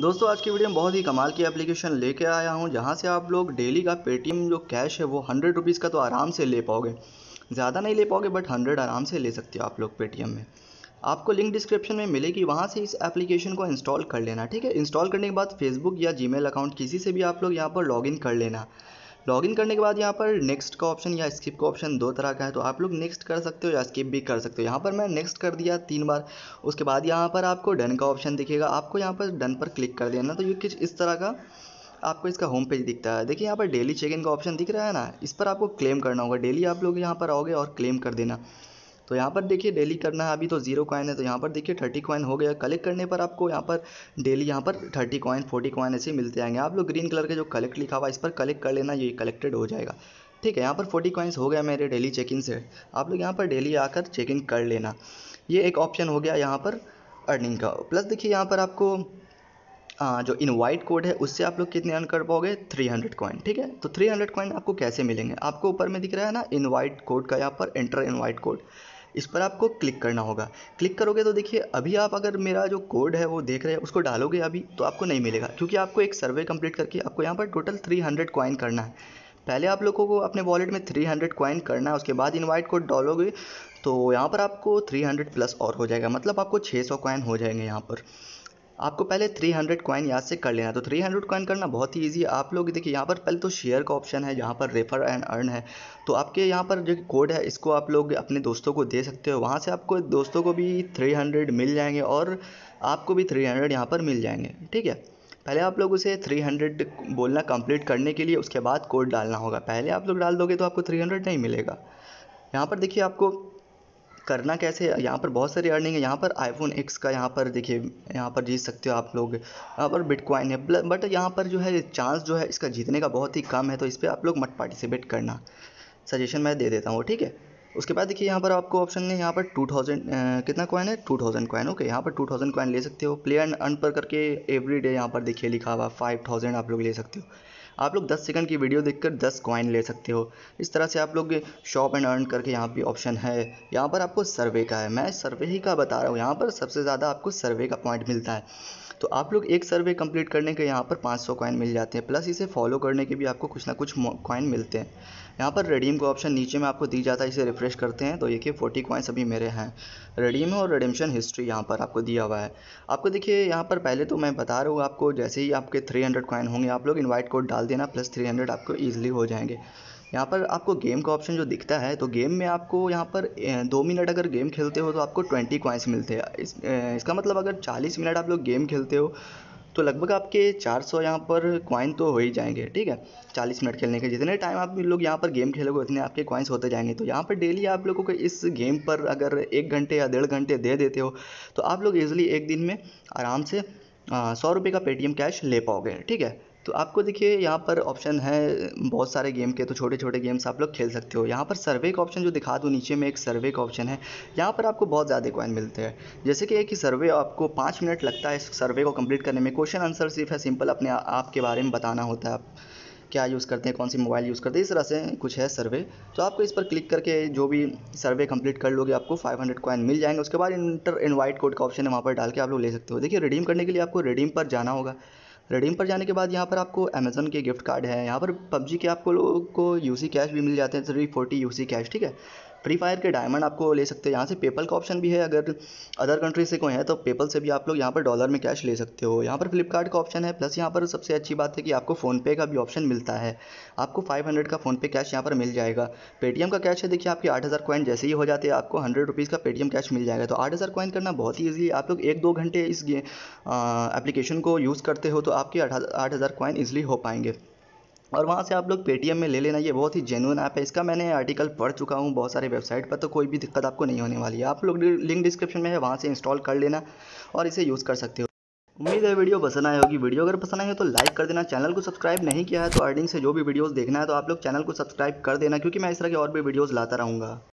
दोस्तों आज की वीडियो में बहुत ही कमाल की एप्लीकेशन लेके आया हूँ जहाँ से आप लोग डेली का पेटीएम जो कैश है वो हंड्रेड रुपीज़ का तो आराम से ले पाओगे ज़्यादा नहीं ले पाओगे बट हंड्रेड आराम से ले सकते हो आप लोग पेटीएम में आपको लिंक डिस्क्रिप्शन में मिलेगी वहाँ से इस एप्लीकेशन को इंस्टॉल कर लेना ठीक है इंस्टॉल करने के बाद फेसबुक या जी अकाउंट किसी से भी आप लोग यहाँ पर लॉग कर लेना लॉगिन करने के बाद यहाँ पर नेक्स्ट का ऑप्शन या स्किप का ऑप्शन दो तरह का है तो आप लोग नेक्स्ट कर सकते हो या स्किप भी कर सकते हो यहाँ पर मैं नेक्स्ट कर दिया तीन बार उसके बाद यहाँ पर आपको डन का ऑप्शन दिखेगा आपको यहाँ पर डन पर क्लिक कर देना तो ये कुछ इस तरह का आपको इसका होम पेज दिखता है देखिए यहाँ पर डेली चेक इन का ऑप्शन दिख रहा है ना इस पर आपको क्लेम करना होगा डेली आप लोग यहाँ पर आओगे और क्लेम कर देना तो यहाँ पर देखिए डेली करना है अभी तो जीरो कॉइन है तो यहाँ पर देखिए थर्टी कॉइन हो गया कलेक्ट करने पर आपको यहाँ पर डेली यहाँ पर थर्टी कॉइन फोर्टी कॉइन ऐसे मिलते आएंगे आप लोग ग्रीन कलर के जो कलेक्ट लिखा हुआ इस पर कलेक्ट कर लेना ये कलेक्टेड हो जाएगा ठीक है यहाँ पर फोर्टी कॉइन्स हो गया मेरे डेली चेक इन से आप लोग यहाँ पर डेली आकर चेक इन कर लेना ये एक ऑप्शन हो गया यहाँ पर अर्निंग का प्लस देखिए यहाँ पर आपको जो इनवाइट कोड है उससे आप लोग कितने अर्न कर पाओगे 300 कॉइन ठीक है तो 300 कॉइन आपको कैसे मिलेंगे आपको ऊपर में दिख रहा है ना इनवाइट कोड का यहाँ पर एंटर इनवाइट कोड इस पर आपको क्लिक करना होगा क्लिक करोगे तो देखिए अभी आप अगर मेरा जो कोड है वो देख रहे हैं उसको डालोगे अभी तो आपको नहीं मिलेगा क्योंकि आपको एक सर्वे कंप्लीट करके आपको यहाँ पर टोटल थ्री कॉइन करना है पहले आप लोगों को अपने वॉलेट में 300 कॉइन करना है उसके बाद इनवाइट कोड डालोगे तो यहाँ पर आपको 300 प्लस और हो जाएगा मतलब आपको 600 कॉइन हो जाएंगे यहाँ पर आपको पहले 300 कॉइन यहाँ से कर लेना तो 300 कॉइन करना बहुत ही ईजी है आप लोग देखिए यहाँ पर पहले तो शेयर का ऑप्शन है यहाँ पर रेफर एंड अर्न है तो आपके यहाँ पर जो कोड है इसको आप लोग अपने दोस्तों को दे सकते हो वहाँ से आपको दोस्तों को भी 300 मिल जाएंगे और आपको भी 300 हंड्रेड यहाँ पर मिल जाएंगे ठीक है पहले आप लोग उसे 300 बोलना कंप्लीट करने के लिए उसके बाद कोड डालना होगा पहले आप लोग डाल दोगे तो आपको 300 नहीं मिलेगा यहाँ पर देखिए आपको करना कैसे यहाँ पर बहुत सारी अर्निंग है यहाँ पर आईफोन एक्स का यहाँ पर देखिए यहाँ पर जीत सकते हो आप लोग यहाँ पर बिटकॉइन है बट यहाँ पर जो है चांस जो है इसका जीतने का बहुत ही कम है तो इस पर आप लोग मत पार्टिसिपेट करना सजेशन मैं दे देता हूँ ठीक है उसके बाद देखिए यहाँ पर आपको ऑप्शन है यहाँ पर टू थाउजेंड कितना कॉइन है टू थाउजेंड कॉइन ओके यहाँ पर टू थाउजेंड कॉइन ले सकते हो प्ले एंड अर्न पर करके एवरी डे यहाँ पर देखिए लिखा हुआ फाइव थाउजेंड आप लोग ले सकते हो आप लोग 10 सेकंड की वीडियो देखकर 10 कॉइन ले सकते हो इस तरह से आप लोग शॉप एंड अर्न करके यहाँ पे ऑप्शन है यहाँ पर आपको सर्वे का है मैं सर्वे ही का बता रहा हूँ यहाँ पर सबसे ज़्यादा आपको सर्वे का पॉइंट मिलता है तो आप लोग एक सर्वे कंप्लीट करने के यहाँ पर 500 सौ कॉइन मिल जाते हैं प्लस इसे फॉलो करने के भी आपको कुछ ना कुछ कॉइन मिलते हैं यहाँ पर रेडीम का ऑप्शन नीचे में आपको दी जाता है इसे रिफ्रेश करते हैं तो देखिए फोर्टी कॉइन्स अभी मेरे हैं रेडीम और रेडिमशन हिस्ट्री यहाँ पर आपको दिया हुआ है आपको देखिए यहाँ पर पहले तो मैं बता रहा हूँ आपको जैसे ही आपके थ्री हंड्रेड होंगे आप लोग इन्वाइट कोड डाल डाल देना प्लस थ्री हंड्रेड आपको ईजिली हो जाएंगे यहाँ पर आपको गेम का ऑप्शन जो दिखता है तो गेम में आपको यहाँ पर दो मिनट अगर गेम खेलते हो तो आपको ट्वेंटी क्वाइंस मिलते हैं इस, इसका मतलब अगर चालीस मिनट आप लोग गेम खेलते हो तो लगभग आपके 400 सौ यहाँ पर कॉइन तो हो ही जाएंगे ठीक है 40 मिनट खेलने के जितने टाइम आप लोग यहाँ पर गेम खेलोगे उतने आपके कॉइन्स होते जाएंगे तो यहाँ पर डेली आप लोगों को इस गेम पर अगर एक घंटे या डेढ़ घंटे दे देते हो तो आप लोग ईजिली एक दिन में आराम से सौ रुपये का पेटीएम कैश ले पाओगे ठीक है तो आपको देखिए यहाँ पर ऑप्शन है बहुत सारे गेम के तो छोटे छोटे गेम्स आप लोग खेल सकते हो यहाँ पर सर्वे का ऑप्शन जो दिखा दूँ नीचे में एक सर्वे का ऑप्शन है यहाँ पर आपको बहुत ज़्यादा कॉइन मिलते हैं जैसे कि एक ही सर्वे आपको पाँच मिनट लगता है इस सर्वे को कम्प्लीट करने में क्वेश्चन आंसर सिर्फ है सिंपल अपने आप के बारे में बताना होता है आप क्या यूज़ करते हैं कौन सी मोबाइल यूज़ करते हैं इस तरह से कुछ है सर्वे तो आपको इस पर क्लिक करके जो भी सर्वे कंप्लीट कर लोगे आपको 500 हंड्रेड कॉइन मिल जाएंगे उसके बाद इंटर इनवाइट कोड का ऑप्शन है वहाँ पर डाल के आप लोग ले सकते हो देखिए रिडीम करने के लिए आपको रिडीम पर जाना होगा रिडीम पर जाने के बाद यहाँ पर आपको अमेजन के गिफ्ट कार्ड है यहाँ पर पबजी के आपको लोगों को यूसी कैश भी मिल जाते हैं थ्री फोर्टी यूसी कैश ठीक है फ्री फायर के डायमंड आपको ले सकते हो यहाँ से पेपल का ऑप्शन भी है अगर अदर कंट्री से कोई है तो पेपल से भी आप लोग यहाँ पर डॉलर में कैश ले सकते हो यहाँ पर फ्लिपकार्ट का ऑप्शन है प्लस यहाँ पर सबसे अच्छी बात है कि आपको फ़ोनपे का भी ऑप्शन मिलता है आपको फाइव हंड्रेड का फ़ोनपे कैश यहाँ पर मिल जाएगा पेटीएम का कैश है देखिए आपके आठ हज़ार कॉइन जैसे ही हो जाते हैं आपको हंड्रेड रुपीज़ का पेटीएम कैश मिल जाएगा तो आठ हज़ार कॉइन करना बहुत ही है आप लोग एक दो घंटे इस एप्लीकेशन को यूज़ करते हो तो आपके आठ हज़ार कॉइन ईजिली हो पाएंगे और वहाँ से आप लोग पेटीएम में ले लेना ये बहुत ही जेनुअन ऐप है इसका मैंने आर्टिकल पढ़ चुका हूँ बहुत सारे वेबसाइट पर तो कोई भी दिक्कत आपको नहीं होने वाली है आप लोग लिंक डिस्क्रिप्शन में है वहाँ से इंस्टॉल कर लेना और इसे यूज़ कर सकते हो उम्मीद है वीडियो पसंद आई होगी वीडियो अगर पसंद आई हो तो लाइक कर देना चैनल को सब्सक्राइब नहीं किया है तो अर्निंग से जो भी वीडियोज़ देखना है तो आप लोग चैनल को सब्सक्राइब कर देना क्योंकि मैं इस तरह के और भी वीडियोज़ लाता रहूँगा